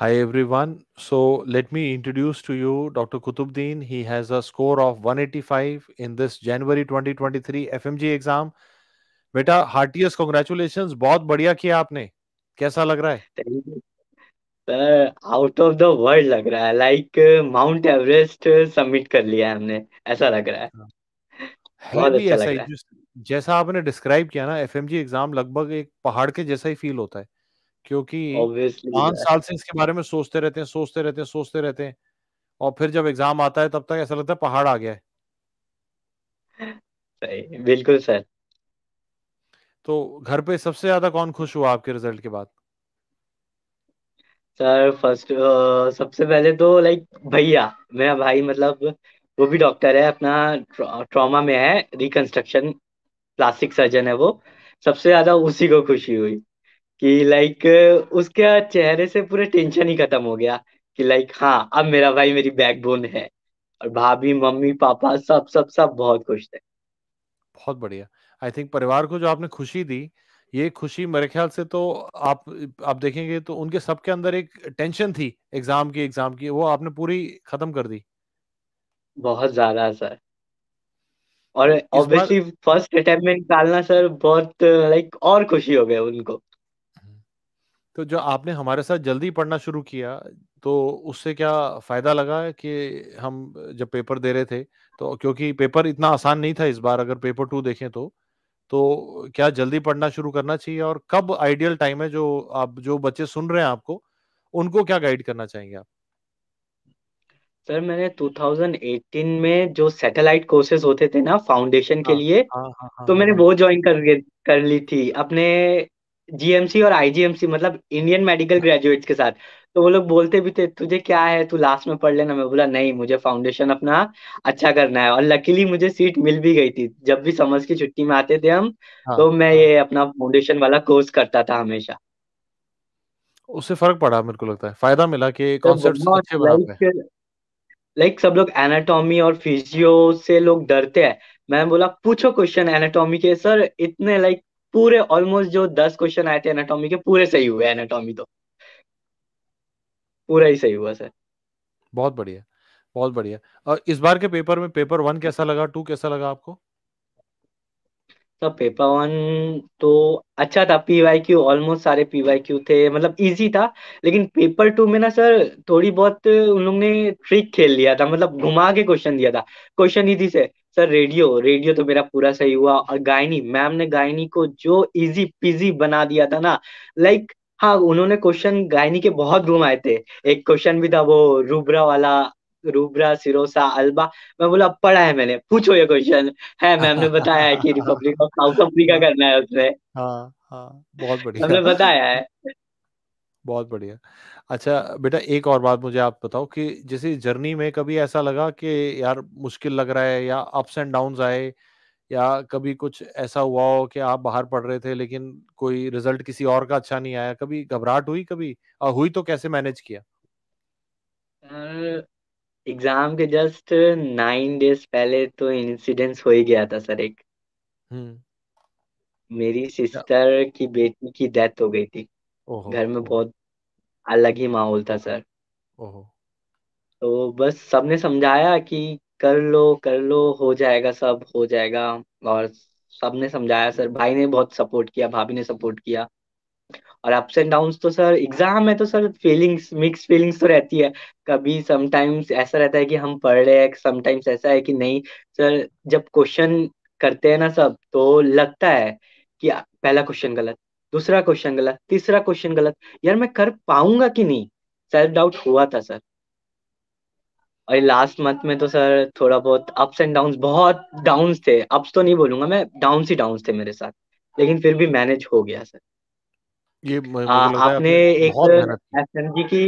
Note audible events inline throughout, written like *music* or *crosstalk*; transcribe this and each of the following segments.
Hi everyone. So let me introduce to you Dr. Kutubuddin. He has a score of 185 in this January 2023 FMG exam. Beta, heartiest congratulations. बहुत बढ़िया किया आपने कैसा लग रहा है Sir, out of the world लग रहा है Like Mount Everest submit कर लिया हमने ऐसा लग रहा है बहुत अच्छा लग रहा है जैसा आपने describe किया ना FMG exam लगभग एक पहाड़ के जैसा ही feel होता है क्योंकि पांच साल से इसके बारे में सोचते रहते हैं सोचते रहते हैं सोचते रहते हैं और फिर जब एग्जाम आता है तब तक ऐसा लगता है पहाड़ आ गया है सही बिल्कुल सर तो घर पे सबसे ज्यादा कौन खुश हुआ आपके रिजल्ट के बाद सर फर्स्ट uh, सबसे पहले तो लाइक भैया मेरा भाई मतलब वो भी डॉक्टर है अपना ट्रॉमा में है रिकंस्ट्रक्शन प्लास्टिक सर्जन है वो सबसे ज्यादा उसी को खुशी हुई कि लाइक उसके चेहरे से पूरा टेंशन ही खत्म हो गया कि लाइक हाँ अब मेरा भाई मेरी बैकबोन है और भाभी मम्मी पापा सब सब सब बहुत खुश थे बहुत बढ़िया आई थिंक परिवार को जो आपने खुशी दी ये खुशी मेरे ख्याल से तो आप आप देखेंगे तो उनके सबके अंदर एक टेंशन थी एग्जाम की एग्जाम की वो आपने पूरी खत्म कर दी बहुत ज्यादा सर और ऑब्वियसली फर्स्ट अटेम्प्ट में निकालना सर बहुत लाइक और खुशी हो गया उनको तो जो आपने हमारे साथ जल्दी पढ़ना शुरू किया तो उससे क्या फायदा लगा कि हम जब पेपर दे रहे थे तो क्योंकि पेपर इतना आसान नहीं था इस बार अगर पेपर टू देखें तो तो क्या जल्दी पढ़ना शुरू करना चाहिए और कब आइडियल टाइम है जो आप जो बच्चे सुन रहे हैं आपको उनको क्या गाइड करना चाहेंगे आप सर मैंने 2018 में जो सैटेलाइट कोर्सेज होते थे ना फाउंडेशन के हाँ, लिए आ, आ, आ, तो मैंने हाँ। वो ज्वाइन कर कर ली थी अपने जीएमसी और आईजीएमसी मतलब इंडियन मेडिकल ग्रेजुएट्स के साथ तो वो लोग बोलते भी थे तुझे क्या है तू लास्ट में पढ़ लेना मैं बोला नहीं मुझे फाउंडेशन अपना अच्छा करना है और लकीली मुझे सीट मिल भी गई थी जब भी समझ की छुट्टी में आते थे हम हाँ, तो मैं हाँ, ये अपना फाउंडेशन वाला कोर्स करता था हमेशा उससे फर्क पड़ा मेरे को लगता है फायदा मिला कि कॉन्सेप्ट्स तो अच्छे बना लाइक सब लोग एनाटॉमी और फिजियो से लोग डरते हैं मैं बोला पूछो क्वेश्चन एनाटॉमी के सर इतने लाइक पूरे ऑलमोस्ट जो दस क्वेश्चन आए थे एनाटॉमी के पूरे सही हुए एनाटॉमी तो पूरा ही सही हुआ सर बहुत बढ़िया बहुत बढ़िया और इस बार के पेपर में पेपर वन कैसा लगा टू कैसा लगा आपको तो पेपर वन तो अच्छा था पीवाई क्यू ऑलमोस्ट सारे पीवाई क्यू थे मतलब इजी था लेकिन पेपर टू में ना सर थोड़ी बहुत उन लोग ने ट्रिक खेल लिया था मतलब घुमा के क्वेश्चन दिया था क्वेश्चन इजी से सर रेडियो रेडियो तो मेरा पूरा सही हुआ और गायनी मैम ने गायनी को जो इजी पिजी बना दिया था ना लाइक हाँ उन्होंने क्वेश्चन गायनी के बहुत घुमाए थे एक क्वेश्चन भी था वो रूबरा वाला रूबरा सिरोसा अल्बा मैं बोला पढ़ा है मैंने पूछो ये क्वेश्चन है मैम ने बताया है कि रिपब्लिक ऑफ साउथ अफ्रीका करना है उसने हाँ हाँ बहुत बढ़िया हमने बताया है बहुत बढ़िया अच्छा बेटा एक और बात मुझे आप बताओ कि जैसे जर्नी में कभी ऐसा लगा कि यार मुश्किल लग रहा है या अप्स एंड डाउन आए या कभी कुछ ऐसा हुआ हो कि आप बाहर पढ़ रहे थे लेकिन कोई रिजल्ट किसी और का अच्छा नहीं आया कभी घबराहट हुई कभी और हुई तो कैसे मैनेज किया एग्जाम के जस्ट नाइन डेज पहले तो इंसिडेंस हो ही गया था सर एक हम्म। मेरी सिस्टर अच्छा। की बेटी की डेथ हो गई थी घर में बहुत अलग ही माहौल था सर तो बस सबने समझाया कि कर लो कर लो हो जाएगा सब हो जाएगा और सबने समझाया सर भाई ने बहुत सपोर्ट किया भाभी ने सपोर्ट किया और अप्स एंड डाउन तो सर एग्जाम में तो सर फीलिंग्स मिक्स फीलिंग्स तो रहती है कभी समटाइम्स ऐसा रहता है कि हम पढ़ रहे हैं समटाइम्स ऐसा है कि नहीं सर जब क्वेश्चन करते हैं ना सब तो लगता है कि पहला क्वेश्चन गलत दूसरा क्वेश्चन गलत तीसरा क्वेश्चन गलत यार मैं कर पाऊंगा कि नहीं सेल्फ डाउट हुआ था सर और लास्ट मंथ में तो सर थोड़ा बहुत अप्स एंड डाउन बहुत डाउन थे अप्स तो नहीं बोलूंगा मैं डाउन ही डाउन थे मेरे साथ लेकिन फिर भी मैनेज हो गया सर ये हाँ, आ, आपने एक एफ की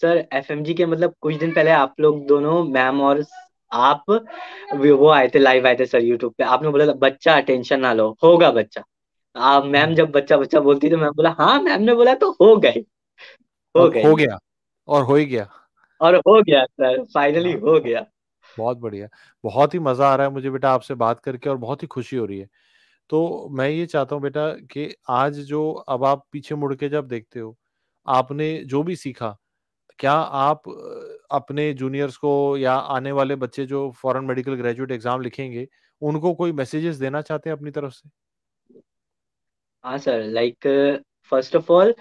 सर एफ के मतलब कुछ दिन पहले आप लोग दोनों मैम और आप वो आए थे लाइव आए थे सर यूट्यूब पे आपने बोला बच्चा अटेंशन ना लो होगा बच्चा आप हाँ, मैम जब बच्चा बच्चा बोलती तो मैम बोला हाँ मैम ने बोला तो हो गए हो गए हो गया और हो ही गया और हो गया सर फाइनली हाँ। हो गया बहुत बढ़िया बहुत ही मजा आ रहा है मुझे बेटा आपसे बात करके और बहुत ही खुशी हो रही है तो मैं ये चाहता हूँ बेटा कि आज जो अब आप पीछे मुड़ के जब देखते हो आपने जो भी सीखा क्या आप अपने जूनियर्स को या आने वाले बच्चे जो फॉरेन मेडिकल ग्रेजुएट एग्जाम लिखेंगे उनको कोई मैसेजेस देना चाहते हैं अपनी तरफ से हाँ sir like first of all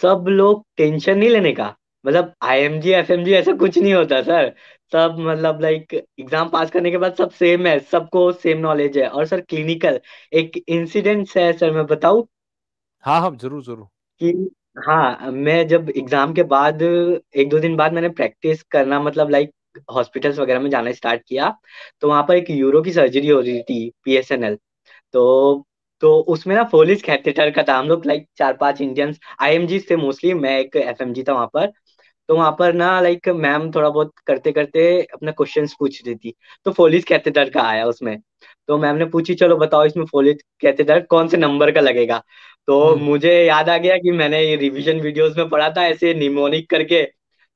सब लोग टेंशन नहीं लेने का मतलब आईएमजी एफएमजी ऐसा कुछ नहीं होता सर सब मतलब लाइक एग्जाम पास करने के बाद सब सेम है सबको सेम नॉलेज है और सर क्लिनिकल एक इंसिडेंट है सर मैं बताऊं हाँ हाँ जरूर जरूर कि हाँ मैं जब एग्जाम के बाद एक दो दिन बाद मैंने प्रैक्टिस करना मतलब लाइक हॉस्पिटल्स वगैरह में जाना स्टार्ट किया तो वहां पर एक यूरो की सर्जरी हो रही थी पीएसएनएल तो तो उसमें ना फोलिस कैथेटर का था हम लोग लाइक चार पांच इंडियंस आईएमजी से मोस्टली मैं एक एफएमजी था वहां पर तो वहां पर ना लाइक मैम थोड़ा बहुत करते करते अपना क्वेश्चन पूछ रही थी तो फोलिस कैथेटर का आया उसमें तो मैम ने पूछी चलो बताओ इसमें फोलिस कैथेटर कौन से नंबर का लगेगा तो हम्म। मुझे याद आ गया कि मैंने ये रिविजन वीडियोज में पढ़ा था ऐसे निमोनिक करके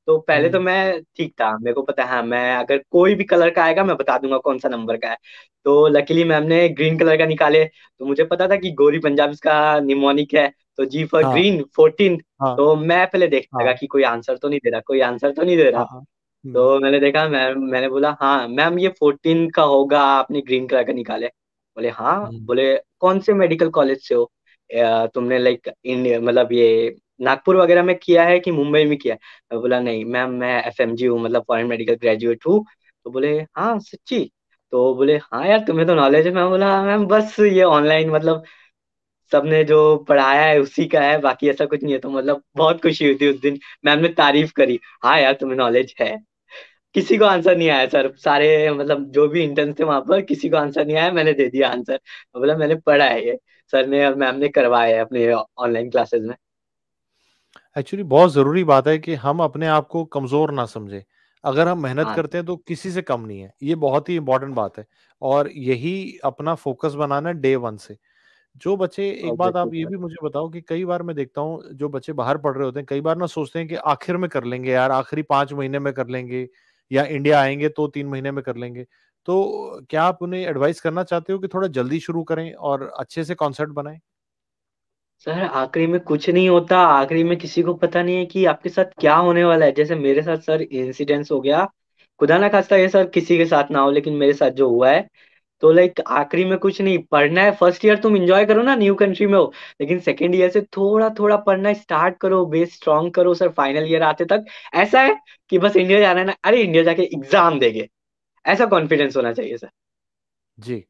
तो पहले तो हम्म। मैं ठीक था मेरे को पता है हाँ, मैं अगर कोई भी कलर का आएगा मैं बता दूंगा कौन सा नंबर का है तो लकीली मैम ने ग्रीन कलर का निकाले तो मुझे पता था कि गोरी पंजाब इसका निमोनिक है तो जी फॉर हाँ, ग्रीन फोर्टीन हाँ, तो मैं पहले देखने हाँ, लगा कि कोई आंसर तो नहीं दे रहा कोई आंसर तो नहीं दे रहा हाँ, हाँ। तो हम्म। मैंने देखा मैम मैंने बोला हाँ मैम ये फोर्टीन का होगा आपने ग्रीन कलर का निकाले बोले हाँ हम्म। बोले कौन से मेडिकल कॉलेज से हो तुमने लाइक इंडिया मतलब ये नागपुर वगैरह में किया है कि मुंबई में किया है बोला नहीं मैम मैं एफ एम जी हूँ मतलब फॉरन मेडिकल ग्रेजुएट हूँ तो बोले हाँ सच्ची तो बोले हाँ यार तुम्हें तो नॉलेज है मैं बोला मैम बस ये ऑनलाइन मतलब सबने जो पढ़ाया है उसी का है बाकी ऐसा कुछ नहीं है तो मतलब बहुत खुशी हुई थी उस दिन मैम ने तारीफ करी हाँ यार तुम्हें नॉलेज है किसी को आंसर नहीं आया सर सारे मतलब जो भी इंटर्न थे वहां पर किसी को आंसर नहीं आया मैंने दे दिया आंसर बोला मैंने पढ़ा है ये सर ने और मैम ने करवाया है अपने ऑनलाइन क्लासेस में एक्चुअली बहुत ज़रूरी बात है कि हम अपने आप को कमज़ोर ना समझे अगर हम मेहनत हाँ करते हैं तो किसी से कम नहीं है। ये बहुत ही इम्पोर्टेंट बात है और यही अपना फ़ोकस बनाना है डे वन से। जो बच्चे हाँ, एक बात आप ये भी मुझे बताओ कि कई बार मैं देखता हूँ जो बच्चे बाहर पढ़ रहे होते हैं, कई बार ना सोचते हैं कि आखिर में कर लेंगे यार, आखिरी पांच महीने में कर लेंगे या इंडिया आएंगे तो तीन महीने में कर लेंगे। तो क्या आप उन्हें एडवाइस करना चाहते हो कि थोड़ा जल्दी शुरू करें और अच्छे से कॉन्सेप्ट बनाएं सर आखिरी में कुछ नहीं होता आखिरी में किसी को पता नहीं है कि आपके साथ क्या होने वाला है जैसे मेरे साथ सर इंसिडेंट हो गया खुदा ना खास्ता ये सर किसी के साथ ना हो लेकिन मेरे साथ जो हुआ है तो लाइक आखिरी में कुछ नहीं पढ़ना है फर्स्ट ईयर तुम इंजॉय करो ना न्यू कंट्री में हो लेकिन सेकेंड ईयर से थोड़ा थोड़ा पढ़ना स्टार्ट करो बेस स्ट्रांग करो सर फाइनल ईयर आते तक ऐसा है कि बस इंडिया जाना है ना अरे इंडिया जाके एग्जाम देंगे ऐसा कॉन्फिडेंस होना चाहिए सर जी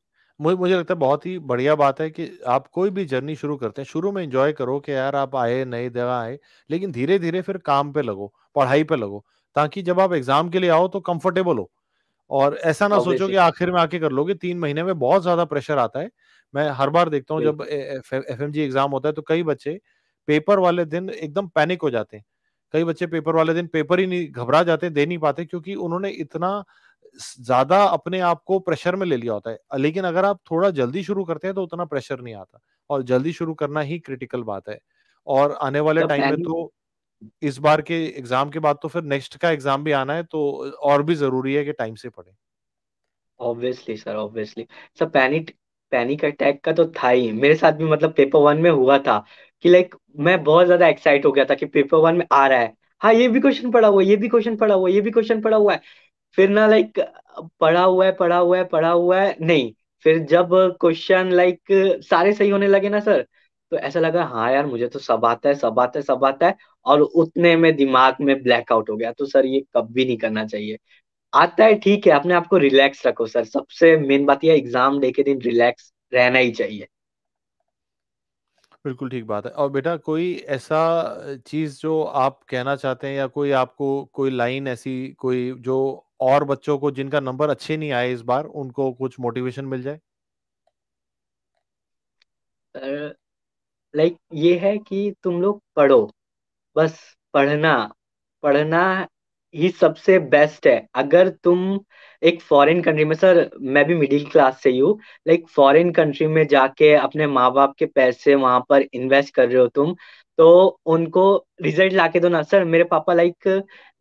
मुझे मुझे लगता है बहुत ही बढ़िया बात है कि आप कोई भी जर्नी शुरू करते हैं शुरू में एंजॉय करो कि यार आप आए नई जगह आए लेकिन धीरे धीरे फिर काम पे लगो पढ़ाई पे लगो ताकि जब आप एग्जाम के लिए आओ तो कंफर्टेबल हो और ऐसा ना हाँ, सोचो कि आखिर में आके कर लोगे तीन महीने में बहुत ज्यादा प्रेशर आता है मैं हर बार देखता हूँ जब एफ एग्जाम होता है तो कई बच्चे पेपर वाले दिन एकदम पैनिक हो जाते हैं कई बच्चे पेपर वाले दिन पेपर ही नहीं घबरा जाते दे नहीं पाते क्योंकि उन्होंने इतना ज्यादा अपने आप को प्रेशर में ले लिया होता है लेकिन अगर आप थोड़ा जल्दी शुरू करते हैं तो उतना प्रेशर नहीं आता और जल्दी शुरू करना ही क्रिटिकल बात है और आने वाले टाइम में तो इस बार के एग्जाम के बाद तो फिर नेक्स्ट का एग्जाम भी आना है तो और भी जरूरी है कि टाइम से पढ़े obviously sir obviously sir panic panic attack का तो था ही मेरे साथ भी मतलब पेपर वन में हुआ था कि लाइक मैं बहुत ज्यादा एक्साइट हो गया था कि पेपर वन में आ रहा है हाँ ये भी क्वेश्चन पड़ा हुआ ये भी क्वेश्चन पड़ा हुआ ये भी क्वेश्चन पड़ा हुआ है फिर ना लाइक पढ़ा हुआ है पढ़ा हुआ है पढ़ा हुआ है नहीं फिर जब क्वेश्चन लाइक सारे सही होने लगे ना सर तो ऐसा लगा हाँ यार मुझे तो सब आता है सब आता है सब आता है और उतने में दिमाग में ब्लैकआउट हो गया तो सर ये कभी नहीं करना चाहिए आता है ठीक है अपने आप को रिलैक्स रखो सर सबसे मेन बात यह एग्जाम डे के दिन रिलैक्स रहना ही चाहिए बिल्कुल ठीक बात है और बेटा कोई ऐसा चीज़ जो आप कहना चाहते हैं या कोई आपको कोई लाइन ऐसी कोई जो और बच्चों को जिनका नंबर अच्छे नहीं आए इस बार उनको कुछ मोटिवेशन मिल जाए लाइक ये है कि तुम लोग पढ़ो बस पढ़ना पढ़ना ही सबसे बेस्ट है अगर तुम एक फॉरेन कंट्री में सर मैं भी मिडिल क्लास से ही हूँ लाइक फॉरेन कंट्री में जाके अपने माँ बाप के पैसे वहां पर इन्वेस्ट कर रहे हो तुम तो उनको रिजल्ट लाके दो ना सर मेरे पापा लाइक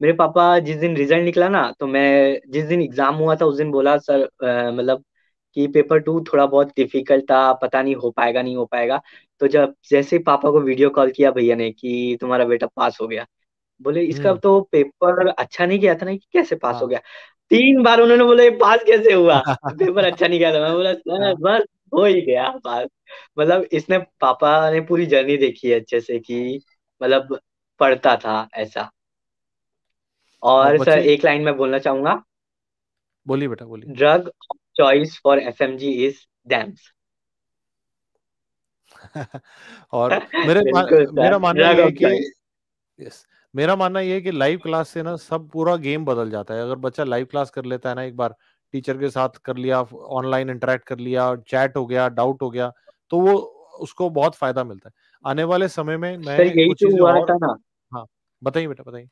मेरे पापा जिस दिन रिजल्ट निकला ना तो मैं जिस दिन एग्जाम हुआ था उस दिन बोला सर मतलब कि पेपर टू थोड़ा बहुत डिफिकल्ट था पता नहीं हो पाएगा नहीं हो पाएगा तो जब जैसे ही पापा को वीडियो कॉल किया भैया ने कि तुम्हारा बेटा पास हो गया बोले इसका हम्म। तो पेपर अच्छा नहीं गया था ना कि कैसे पास हो हाँ। गया तीन बार उन्होंने बोले पास कैसे हुआ *laughs* पेपर अच्छा नहीं गया था मैं बोला सर हाँ। बस हो ही गया पास मतलब इसने पापा ने पूरी जर्नी देखी है अच्छे से कि मतलब पढ़ता था ऐसा और सर एक लाइन में बोलना चाहूंगा बोलिए बेटा बोलिए drug choice for FMG is DAMS और मेरे *laughs* मेरा मानना है कि यस मेरा मानना यह है कि लाइव क्लास से ना सब पूरा गेम बदल जाता है अगर बच्चा लाइव क्लास कर लेता है ना एक बार टीचर के साथ कर लिया ऑनलाइन इंटरेक्ट कर लिया चैट हो गया डाउट हो गया तो वो उसको बहुत फायदा मिलता है आने वाले समय में मैं सर यही तो हुआ था ना हाँ बताइए बेटा बताइए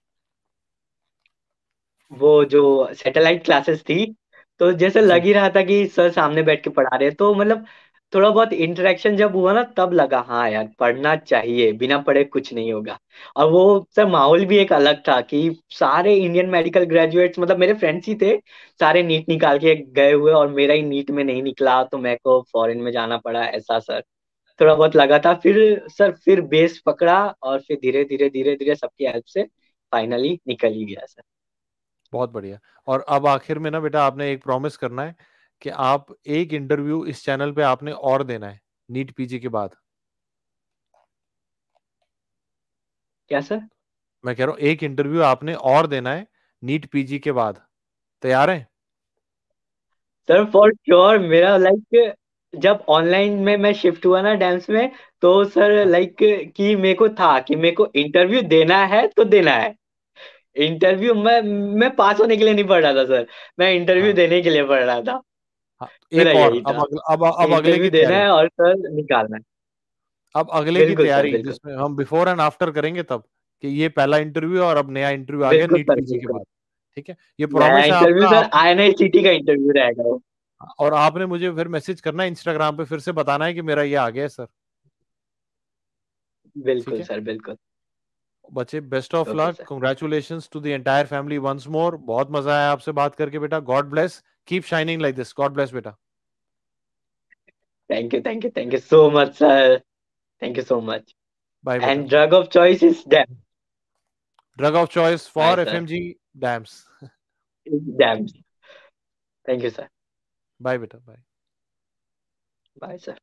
वो जो सैटेलाइट क्लासेस थी तो जैसे लग ही रहा था कि सर सामने बैठ के पढ़ा रहे हैं तो मतलब थोड़ा बहुत इंटरेक्शन जब हुआ ना तब लगा हाँ यार पढ़ना चाहिए बिना पढ़े कुछ नहीं होगा और वो सर माहौल भी एक अलग था कि सारे इंडियन मेडिकल ग्रेजुएट्स मतलब मेरे फ्रेंड्स ही थे सारे नीट निकाल के गए हुए और मेरा ही नीट में नहीं निकला तो मेरे को फॉरेन में जाना पड़ा ऐसा सर थोड़ा बहुत लगा था फिर सर फिर बेस पकड़ा और फिर धीरे धीरे धीरे धीरे सबकी हेल्प से फाइनली निकल ही गया सर बहुत बढ़िया और अब आखिर में ना बेटा आपने एक प्रॉमिस करना है कि आप एक इंटरव्यू इस चैनल पे आपने और देना है नीट पीजी के बाद क्या सर मैं कह रहा हूँ एक इंटरव्यू आपने और देना है नीट पीजी के बाद तैयार है सर फॉर श्योर मेरा लाइक जब ऑनलाइन में मैं शिफ्ट हुआ ना डांस में तो सर लाइक कि मेरे को था कि मेरे को इंटरव्यू देना है तो देना है इंटरव्यू मैं मैं पास होने के लिए नहीं पढ़ रहा था सर मैं इंटरव्यू हाँ। देने के लिए पढ़ रहा था हाँ, एक और अब अब अब अगले की देना है और सर निकालना है अब अगले की तैयारी जिसमें हम बिफोर एंड आफ्टर करेंगे तब कि ये पहला इंटरव्यू और अब नया इंटरव्यू आ गया नीट पीजी के बाद ठीक है ये प्रॉमिस है इंटरव्यू सर आईएनएसटीटी का इंटरव्यू रहेगा वो और आपने मुझे फिर मैसेज करना है इंस्टाग्राम पे फिर से बताना है कि मेरा ये आ गया है सर बिल्कुल सर बिल्कुल बच्चे best of luck congratulation to the entire family once more बहुत मजा आया आपसे बात करके बेटा God bless keep shining like this God bless बेटा thank you thank you thank you so much sir thank you so much bye and beta. drug of choice is dam drug of choice for bye, fmg sir. dams dams thank you sir bye beta bye bye sir